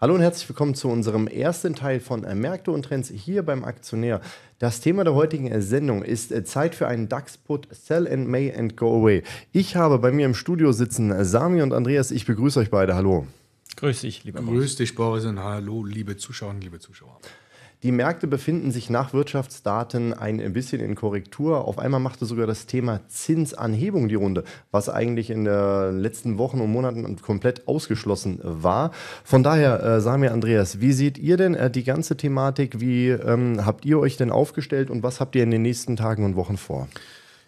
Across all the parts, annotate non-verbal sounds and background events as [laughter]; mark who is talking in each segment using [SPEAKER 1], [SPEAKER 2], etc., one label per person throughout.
[SPEAKER 1] Hallo und herzlich willkommen zu unserem ersten Teil von äh, Märkte und Trends hier beim Aktionär. Das Thema der heutigen äh, Sendung ist äh, Zeit für einen DAX-Put Sell in May and Go Away. Ich habe bei mir im Studio sitzen Sami und Andreas. Ich begrüße euch beide. Hallo.
[SPEAKER 2] Grüß dich, lieber Boris. Grüß dich, Boris, und hallo, liebe Zuschauerinnen, liebe Zuschauer. Die Märkte befinden
[SPEAKER 1] sich nach Wirtschaftsdaten ein bisschen in Korrektur. Auf einmal machte sogar das Thema Zinsanhebung die Runde, was eigentlich in den letzten Wochen und Monaten komplett ausgeschlossen war. Von daher, äh, sagen wir Andreas, wie seht ihr denn äh, die ganze Thematik? Wie ähm, habt ihr euch denn aufgestellt und was habt ihr in den nächsten Tagen und Wochen vor?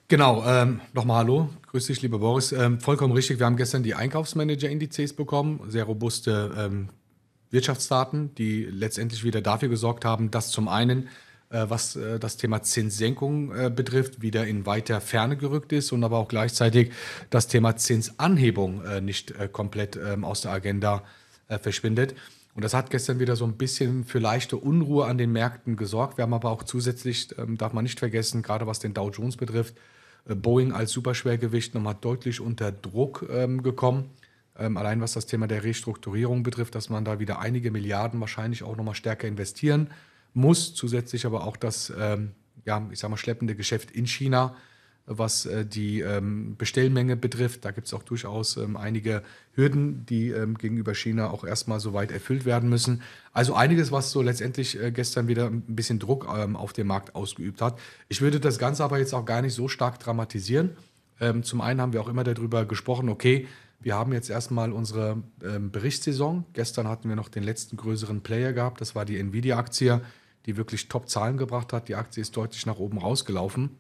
[SPEAKER 2] Genau, ähm, nochmal Hallo, grüß dich, lieber Boris. Ähm, vollkommen richtig, wir haben gestern die Einkaufsmanager-Indizes bekommen, sehr robuste ähm, Wirtschaftsdaten, die letztendlich wieder dafür gesorgt haben, dass zum einen, äh, was äh, das Thema Zinssenkung äh, betrifft, wieder in weiter Ferne gerückt ist und aber auch gleichzeitig das Thema Zinsanhebung äh, nicht äh, komplett ähm, aus der Agenda äh, verschwindet. Und das hat gestern wieder so ein bisschen für leichte Unruhe an den Märkten gesorgt. Wir haben aber auch zusätzlich, ähm, darf man nicht vergessen, gerade was den Dow Jones betrifft, Boeing als Superschwergewicht nochmal deutlich unter Druck ähm, gekommen ähm, allein was das Thema der Restrukturierung betrifft, dass man da wieder einige Milliarden wahrscheinlich auch nochmal stärker investieren muss. Zusätzlich aber auch das, ähm, ja, ich sag mal, schleppende Geschäft in China, was äh, die ähm, Bestellmenge betrifft. Da gibt es auch durchaus ähm, einige Hürden, die ähm, gegenüber China auch erstmal soweit erfüllt werden müssen. Also einiges, was so letztendlich äh, gestern wieder ein bisschen Druck ähm, auf den Markt ausgeübt hat. Ich würde das Ganze aber jetzt auch gar nicht so stark dramatisieren. zum einen haben wir auch immer darüber gesprochen, okay, wir haben jetzt erstmal unsere ähm, Berichtssaison. Gestern hatten wir noch den letzten größeren Player gehabt. Das war die Nvidia-Aktie, die wirklich Top-Zahlen gebracht hat. Die Aktie ist deutlich nach oben rausgelaufen.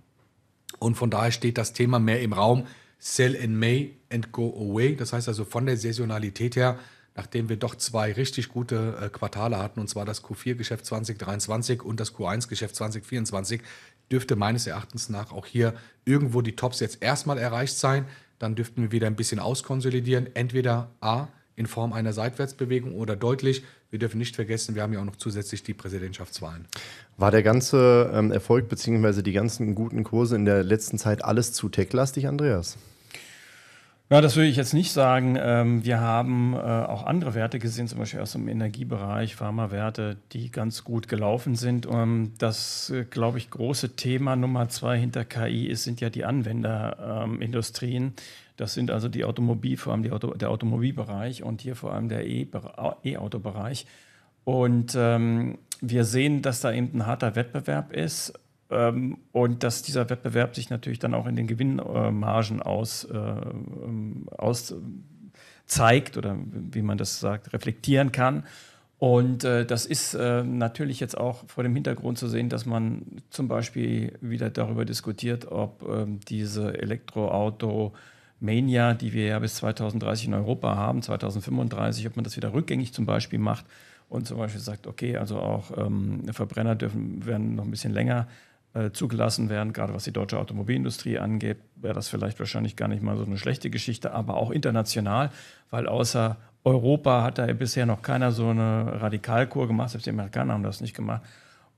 [SPEAKER 2] Und von daher steht das Thema mehr im Raum. Sell in May and go away. Das heißt also von der Saisonalität her, nachdem wir doch zwei richtig gute äh, Quartale hatten, und zwar das Q4-Geschäft 2023 und das Q1-Geschäft 2024, dürfte meines Erachtens nach auch hier irgendwo die Tops jetzt erstmal erreicht sein dann dürften wir wieder ein bisschen auskonsolidieren. Entweder A, in Form einer Seitwärtsbewegung oder deutlich. Wir dürfen nicht vergessen, wir haben ja auch noch zusätzlich die Präsidentschaftswahlen.
[SPEAKER 1] War der ganze ähm, Erfolg bzw. die ganzen guten Kurse in der letzten Zeit alles zu techlastig,
[SPEAKER 3] Andreas? Ja, das würde ich jetzt nicht sagen. Ähm, wir haben äh, auch andere Werte gesehen, zum Beispiel aus dem Energiebereich, Pharmawerte, die ganz gut gelaufen sind. Ähm, das, äh, glaube ich, große Thema Nummer zwei hinter KI ist, sind ja die Anwenderindustrien. Das sind also die Automobil, vor allem Auto, der Automobilbereich und hier vor allem der E-Auto-Bereich. Und ähm, wir sehen, dass da eben ein harter Wettbewerb ist. Ähm, und dass dieser Wettbewerb sich natürlich dann auch in den Gewinnmargen äh, aus, äh, ähm, aus äh, zeigt oder wie man das sagt, reflektieren kann. Und äh, das ist äh, natürlich jetzt auch vor dem Hintergrund zu sehen, dass man zum Beispiel wieder darüber diskutiert, ob ähm, diese Elektroauto Mania, die wir ja bis 2030 in Europa haben, 2035, ob man das wieder rückgängig zum Beispiel macht und zum Beispiel sagt, okay, also auch ähm, Verbrenner dürfen, werden noch ein bisschen länger äh, zugelassen werden. Gerade was die deutsche Automobilindustrie angeht, wäre das vielleicht wahrscheinlich gar nicht mal so eine schlechte Geschichte, aber auch international, weil außer Europa hat da bisher noch keiner so eine Radikalkur gemacht, selbst die Amerikaner haben das nicht gemacht.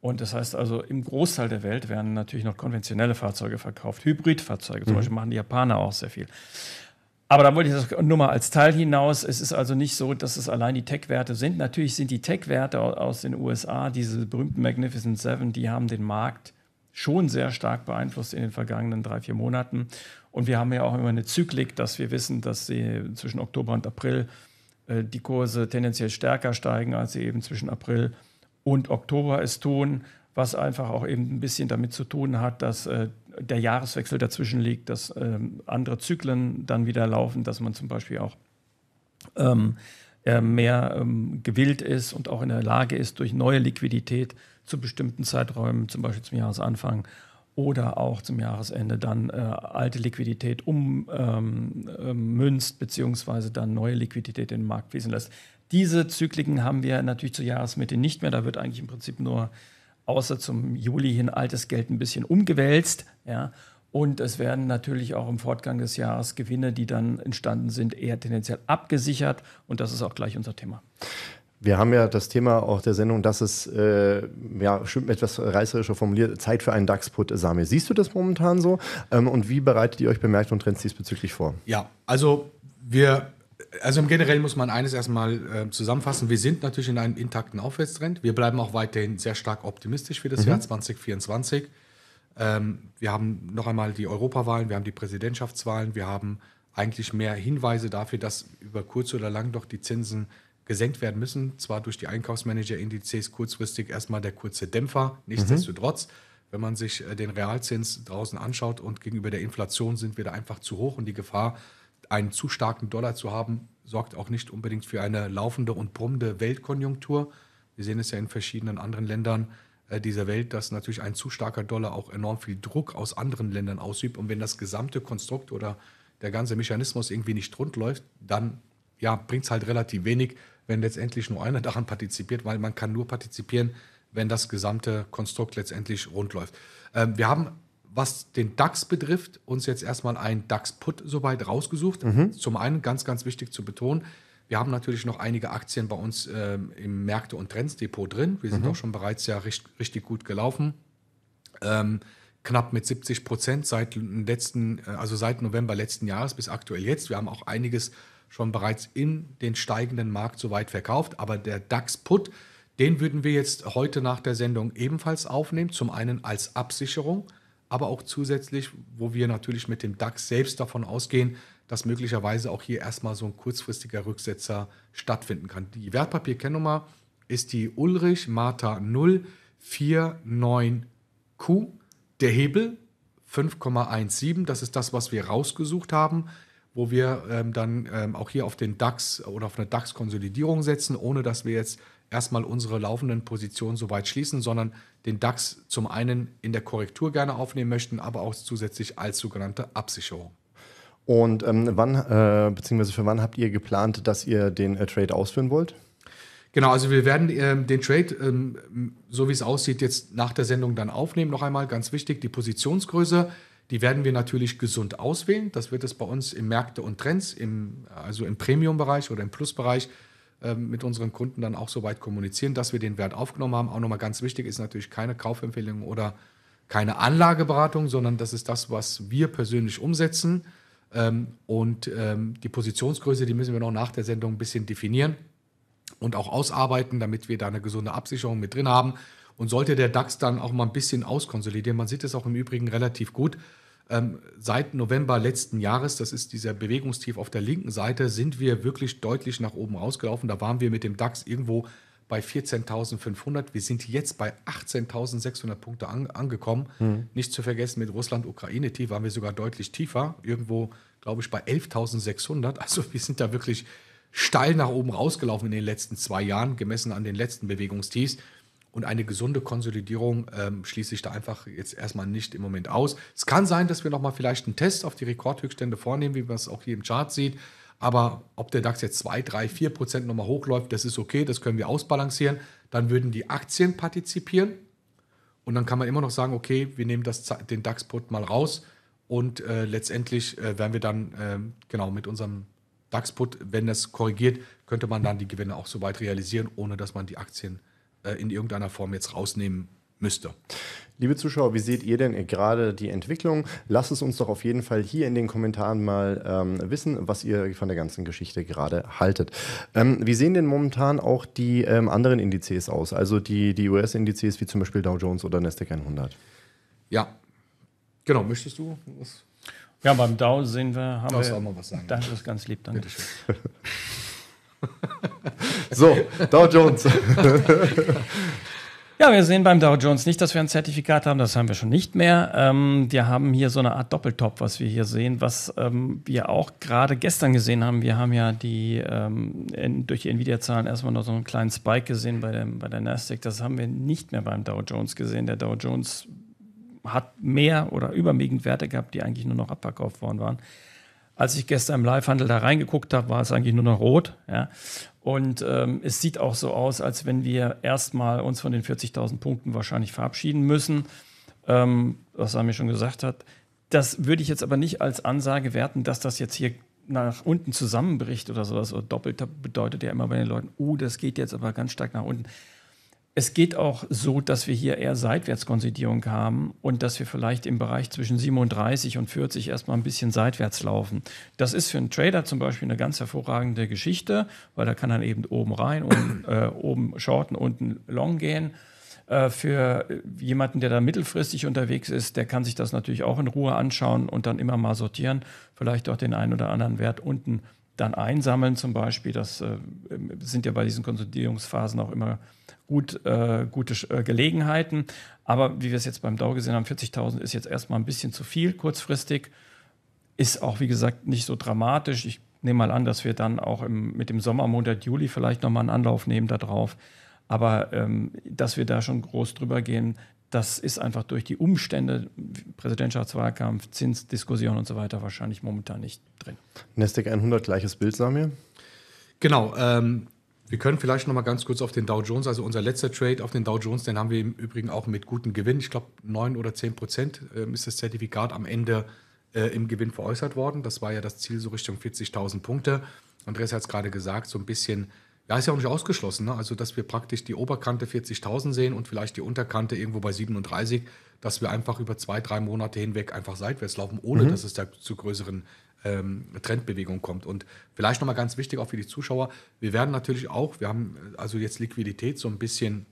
[SPEAKER 3] Und das heißt also, im Großteil der Welt werden natürlich noch konventionelle Fahrzeuge verkauft, Hybridfahrzeuge. Zum mhm. Beispiel machen die Japaner auch sehr viel. Aber da wollte ich das nur mal als Teil hinaus. Es ist also nicht so, dass es allein die Tech-Werte sind. Natürlich sind die Tech-Werte aus den USA, diese berühmten Magnificent Seven, die haben den Markt schon sehr stark beeinflusst in den vergangenen drei, vier Monaten. Und wir haben ja auch immer eine Zyklik, dass wir wissen, dass sie zwischen Oktober und April äh, die Kurse tendenziell stärker steigen, als sie eben zwischen April und Oktober es tun, was einfach auch eben ein bisschen damit zu tun hat, dass äh, der Jahreswechsel dazwischen liegt, dass ähm, andere Zyklen dann wieder laufen, dass man zum Beispiel auch ähm, äh, mehr ähm, gewillt ist und auch in der Lage ist, durch neue Liquidität zu bestimmten Zeiträumen, zum Beispiel zum Jahresanfang oder auch zum Jahresende, dann äh, alte Liquidität ummünzt ähm, ähm beziehungsweise dann neue Liquidität in den Markt fließen lässt. Diese Zykliken haben wir natürlich zur Jahresmitte nicht mehr. Da wird eigentlich im Prinzip nur außer zum Juli hin altes Geld ein bisschen umgewälzt. Ja. Und es werden natürlich auch im Fortgang des Jahres Gewinne, die dann entstanden sind, eher tendenziell abgesichert. Und das ist auch gleich unser Thema.
[SPEAKER 1] Wir haben ja das Thema auch der Sendung, dass es, äh, ja, stimmt etwas reißerischer formuliert, Zeit für einen DAX-Put, Sami. Siehst du das momentan so? Ähm, und wie bereitet ihr euch bemerkt und trennt diesbezüglich vor?
[SPEAKER 2] Ja, also wir, also im Generellen muss man eines erstmal äh, zusammenfassen. Wir sind natürlich in einem intakten Aufwärtstrend. Wir bleiben auch weiterhin sehr stark optimistisch für das mhm. Jahr 2024. Ähm, wir haben noch einmal die Europawahlen, wir haben die Präsidentschaftswahlen, wir haben eigentlich mehr Hinweise dafür, dass über kurz oder lang doch die Zinsen gesenkt werden müssen. Zwar durch die Einkaufsmanager-Indizes kurzfristig erstmal der kurze Dämpfer. Nichtsdestotrotz, mhm. wenn man sich äh, den Realzins draußen anschaut und gegenüber der Inflation sind wir da einfach zu hoch und die Gefahr, einen zu starken Dollar zu haben, sorgt auch nicht unbedingt für eine laufende und brummende Weltkonjunktur. Wir sehen es ja in verschiedenen anderen Ländern äh, dieser Welt, dass natürlich ein zu starker Dollar auch enorm viel Druck aus anderen Ländern ausübt. Und wenn das gesamte Konstrukt oder der ganze Mechanismus irgendwie nicht rund läuft, dann ja, bringt es halt relativ wenig, wenn letztendlich nur einer [laughs] daran partizipiert, weil man kann nur partizipieren, wenn das gesamte Konstrukt letztendlich rund läuft. Ähm, wir haben, was den DAX betrifft, uns jetzt erstmal einen DAX-Put soweit rausgesucht. Mhm. Zum einen ganz, ganz wichtig zu betonen, wir haben natürlich noch einige Aktien bei uns ähm, im Märkte- und Trendsdepot drin. Wir sind mhm. auch schon bereits ja richtig, richtig gut gelaufen. Ähm, knapp mit 70 Prozent seit letzten, äh, also seit November letzten Jahres bis aktuell jetzt. Wir haben auch einiges schon bereits in den steigenden Markt soweit verkauft. Aber der DAX-Put, den würden wir jetzt heute nach der Sendung ebenfalls aufnehmen. Zum einen als Absicherung, aber auch zusätzlich, wo wir natürlich mit dem DAX selbst davon ausgehen, dass möglicherweise auch hier erstmal so ein kurzfristiger Rücksetzer stattfinden kann. Die Wertpapierkennnummer ist die Ulrich Martha 049Q. Der Hebel 5,17, das ist das, was wir rausgesucht haben, wo wir ähm, dann ähm, auch hier auf den DAX oder auf eine DAX-Konsolidierung setzen, ohne dass wir jetzt erstmal unsere laufenden Positionen soweit schließen, sondern den DAX zum einen in der Korrektur gerne aufnehmen möchten, aber auch zusätzlich als sogenannte Absicherung.
[SPEAKER 1] Und ähm, wann, äh, beziehungsweise für wann habt ihr geplant, dass ihr den äh, Trade ausführen wollt?
[SPEAKER 2] Genau, also wir werden äh, den Trade, ähm, so wie es aussieht, jetzt nach der Sendung dann aufnehmen. Noch einmal ganz wichtig, die Positionsgröße, die werden wir natürlich gesund auswählen. Das wird es bei uns im Märkte und Trends, im, also im Premium-Bereich oder im Plus-Bereich ähm, mit unseren Kunden dann auch so weit kommunizieren, dass wir den Wert aufgenommen haben. Auch nochmal ganz wichtig ist natürlich keine Kaufempfehlung oder keine Anlageberatung, sondern das ist das, was wir persönlich umsetzen. Ähm, und ähm, die Positionsgröße, die müssen wir noch nach der Sendung ein bisschen definieren und auch ausarbeiten, damit wir da eine gesunde Absicherung mit drin haben. Und sollte der DAX dann auch mal ein bisschen auskonsolidieren, man sieht es auch im Übrigen relativ gut, ähm, seit November letzten Jahres, das ist dieser Bewegungstief auf der linken Seite, sind wir wirklich deutlich nach oben rausgelaufen. Da waren wir mit dem DAX irgendwo bei 14.500. Wir sind jetzt bei 18.600 Punkte an, angekommen. Mhm. Nicht zu vergessen, mit Russland, Ukraine tief waren wir sogar deutlich tiefer. Irgendwo, glaube ich, bei 11.600. Also wir sind da wirklich steil nach oben rausgelaufen in den letzten zwei Jahren, gemessen an den letzten Bewegungstiefs. Und eine gesunde Konsolidierung ähm, schließe ich da einfach jetzt erstmal nicht im Moment aus. Es kann sein, dass wir nochmal vielleicht einen Test auf die Rekordhöchststände vornehmen, wie man es auch hier im Chart sieht. Aber ob der DAX jetzt 2, 3, 4 Prozent nochmal hochläuft, das ist okay, das können wir ausbalancieren. Dann würden die Aktien partizipieren. Und dann kann man immer noch sagen, okay, wir nehmen das, den DAX-Put mal raus. Und äh, letztendlich äh, werden wir dann äh, genau mit unserem DAX-Put, wenn das korrigiert, könnte man dann die Gewinne auch soweit realisieren, ohne dass man die Aktien äh, in irgendeiner Form jetzt rausnehmen müsste.
[SPEAKER 1] Liebe Zuschauer, wie seht ihr denn gerade die Entwicklung? Lasst es uns doch auf jeden Fall hier in den Kommentaren mal ähm, wissen, was ihr von der ganzen Geschichte gerade haltet. Ähm, wie sehen denn momentan auch die ähm, anderen Indizes aus? Also die, die US-Indizes wie zum Beispiel Dow Jones oder Nasdaq
[SPEAKER 2] 100?
[SPEAKER 3] Ja, genau. Möchtest du was? Ja, beim Dow sehen wir, haben Darfst wir... auch mal was sagen. Danke, Das ist ganz lieb, danke. Bitteschön. [laughs] so, Dow Jones. [laughs] Ja, wir sehen beim Dow Jones nicht, dass wir ein Zertifikat haben, das haben wir schon nicht mehr. Ähm, wir haben hier so eine Art Doppeltop, was wir hier sehen, was ähm, wir auch gerade gestern gesehen haben. Wir haben ja die ähm, in, durch die Nvidia-Zahlen erstmal noch so einen kleinen Spike gesehen bei, dem, bei der Nasdaq. Das haben wir nicht mehr beim Dow Jones gesehen. Der Dow Jones hat mehr oder überwiegend Werte gehabt, die eigentlich nur noch abverkauft worden waren. Als ich gestern im Livehandel da reingeguckt habe, war es eigentlich nur noch rot. Ja. Und ähm, es sieht auch so aus, als wenn wir erstmal uns von den 40.000 Punkten wahrscheinlich verabschieden müssen, ähm, was mir schon gesagt hat. Das würde ich jetzt aber nicht als Ansage werten, dass das jetzt hier nach unten zusammenbricht oder sowas. Oder doppelt bedeutet ja immer bei den Leuten, oh, das geht jetzt aber ganz stark nach unten. Es geht auch so, dass wir hier eher Seitwärtskonsolidierung haben und dass wir vielleicht im Bereich zwischen 37 und 40 erstmal ein bisschen seitwärts laufen. Das ist für einen Trader zum Beispiel eine ganz hervorragende Geschichte, weil da kann dann eben oben rein und [coughs] äh, oben shorten, unten long gehen. Äh, für jemanden, der da mittelfristig unterwegs ist, der kann sich das natürlich auch in Ruhe anschauen und dann immer mal sortieren, vielleicht auch den einen oder anderen Wert unten dann einsammeln zum Beispiel. Das äh, sind ja bei diesen Konsolidierungsphasen auch immer gut, äh, gute äh, Gelegenheiten. Aber wie wir es jetzt beim DAO gesehen haben, 40.000 ist jetzt erstmal ein bisschen zu viel kurzfristig. Ist auch, wie gesagt, nicht so dramatisch. Ich nehme mal an, dass wir dann auch im, mit dem Sommermonat Juli vielleicht nochmal einen Anlauf nehmen darauf. Aber ähm, dass wir da schon groß drüber gehen, das ist einfach durch die Umstände, Präsidentschaftswahlkampf, Zinsdiskussion und so weiter, wahrscheinlich momentan nicht drin.
[SPEAKER 1] Nasdaq 100, gleiches Bild, Samir?
[SPEAKER 2] Genau. Ähm, wir können vielleicht noch mal ganz kurz auf den Dow Jones, also unser letzter Trade auf den Dow Jones, den haben wir im Übrigen auch mit gutem Gewinn. Ich glaube, 9 oder 10 Prozent ähm, ist das Zertifikat am Ende äh, im Gewinn veräußert worden. Das war ja das Ziel so Richtung 40.000 Punkte. Andreas hat es gerade gesagt, so ein bisschen ja, ist ja auch nicht ausgeschlossen. Ne? Also, dass wir praktisch die Oberkante 40.000 sehen und vielleicht die Unterkante irgendwo bei 37, dass wir einfach über zwei, drei Monate hinweg einfach seitwärts laufen, ohne mhm. dass es da zu größeren ähm, Trendbewegung kommt. Und vielleicht nochmal ganz wichtig auch für die Zuschauer, wir werden natürlich auch, wir haben äh, also jetzt Liquidität so ein bisschen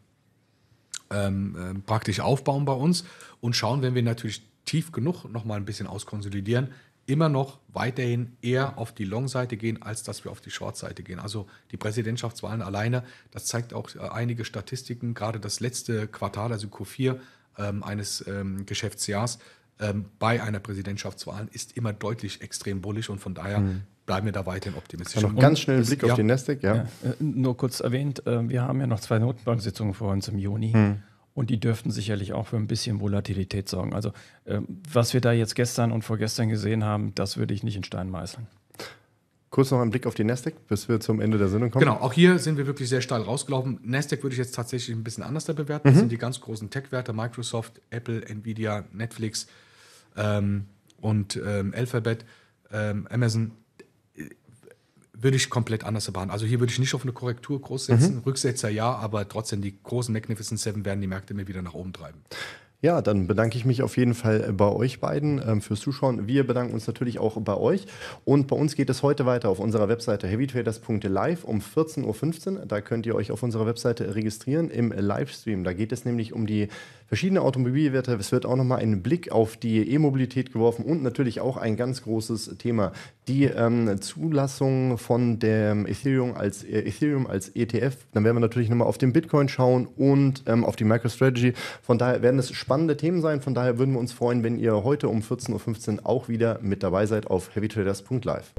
[SPEAKER 2] ähm, ähm, praktisch aufbauen bei uns und schauen, wenn wir natürlich tief genug nochmal ein bisschen auskonsolidieren, immer noch weiterhin eher auf die Long-Seite gehen, als dass wir auf die Short-Seite gehen. Also die Präsidentschaftswahlen alleine, das zeigt auch äh, einige Statistiken, gerade das letzte Quartal, also Q4 ähm, eines ähm, Geschäftsjahrs, ähm, bei einer Präsidentschaftswahl ist immer deutlich extrem bullisch und von daher mhm bleiben wir da weiterhin optimistisch. Noch ganz schnell einen Blick auf ja. den Nasdaq, ja. ja.
[SPEAKER 3] Äh, nur kurz erwähnt, äh, wir haben ja noch zwei Notenbank-Sitzungen vor uns im Juni. Hm und die dürften sicherlich auch für ein bisschen Volatilität sorgen. Also äh, was wir da jetzt gestern und vorgestern gesehen haben, das würde ich nicht in Stein meißeln.
[SPEAKER 1] Kurz noch einen Blick auf die Nasdaq, bis wir zum Ende der Sendung kommen. Genau,
[SPEAKER 3] auch
[SPEAKER 2] hier sind wir wirklich sehr steil rausgelaufen. Nasdaq würde ich jetzt tatsächlich ein bisschen anders da bewerten. Mhm. Das sind die ganz großen Tech-Werte, Microsoft, Apple, Nvidia, Netflix ähm, und ähm, Alphabet, ähm, Amazon würde ich komplett anders behandeln. Also hier würde ich nicht auf eine Korrektur groß setzen. Mhm. Rücksetzer ja, aber trotzdem die großen Magnificent Seven werden die Märkte immer wieder nach oben treiben.
[SPEAKER 1] Ja, dann bedanke ich mich auf jeden Fall äh, bei euch beiden ähm, fürs Zuschauen. Wir bedanken uns natürlich auch bei euch. Und bei uns geht es heute weiter auf unserer Webseite heavytraders.live um 14.15 Uhr. Da könnt ihr euch auf unserer Webseite registrieren im Livestream. Da geht es nämlich um die verschiedene Automobilwerte. Es wird auch nochmal einen Blick auf die E-Mobilität geworfen und natürlich auch ein ganz großes Thema, die ähm, Zulassung von dem Ethereum als, äh, Ethereum als ETF. Dann werden wir natürlich nochmal auf den Bitcoin schauen und ähm, auf die MicroStrategy. Von daher werden es spannende Themen sein. Von daher würden wir uns freuen, wenn ihr heute um 14.15 Uhr auch wieder mit dabei seid auf heavytraders.live.